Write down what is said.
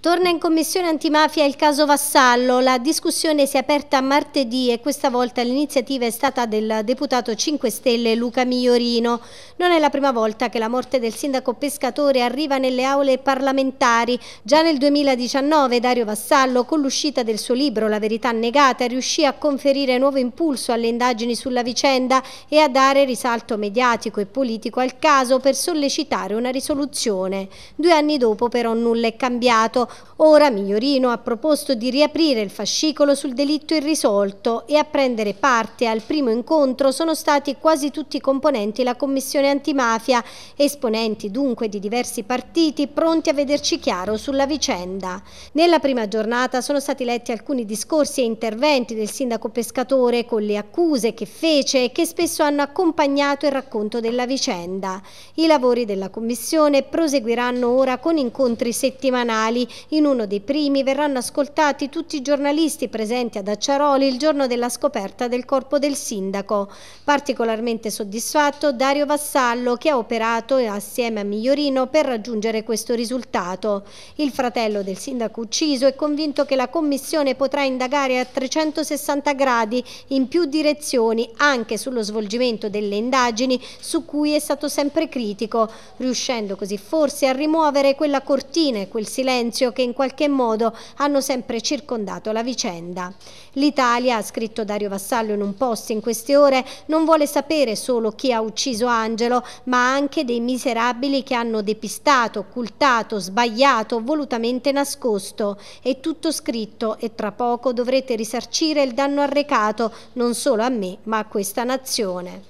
Torna in commissione antimafia il caso Vassallo, la discussione si è aperta martedì e questa volta l'iniziativa è stata del deputato 5 Stelle Luca Migliorino. Non è la prima volta che la morte del sindaco pescatore arriva nelle aule parlamentari. Già nel 2019 Dario Vassallo con l'uscita del suo libro La verità negata riuscì a conferire nuovo impulso alle indagini sulla vicenda e a dare risalto mediatico e politico al caso per sollecitare una risoluzione. Due anni dopo però nulla è cambiato. Ora Migliorino ha proposto di riaprire il fascicolo sul delitto irrisolto e a prendere parte al primo incontro sono stati quasi tutti i componenti la Commissione Antimafia, esponenti dunque di diversi partiti pronti a vederci chiaro sulla vicenda. Nella prima giornata sono stati letti alcuni discorsi e interventi del sindaco Pescatore con le accuse che fece e che spesso hanno accompagnato il racconto della vicenda. I lavori della Commissione proseguiranno ora con incontri settimanali in uno dei primi verranno ascoltati tutti i giornalisti presenti ad Acciaroli il giorno della scoperta del corpo del sindaco. Particolarmente soddisfatto Dario Vassallo che ha operato assieme a Migliorino per raggiungere questo risultato. Il fratello del sindaco ucciso è convinto che la commissione potrà indagare a 360 gradi in più direzioni anche sullo svolgimento delle indagini su cui è stato sempre critico, riuscendo così forse a rimuovere quella cortina e quel silenzio equilibrio che in qualche modo hanno sempre circondato la vicenda. L'Italia, ha scritto Dario Vassallo in un post in queste ore, non vuole sapere solo chi ha ucciso Angelo, ma anche dei miserabili che hanno depistato, occultato, sbagliato, volutamente nascosto. È tutto scritto e tra poco dovrete risarcire il danno arrecato non solo a me, ma a questa nazione.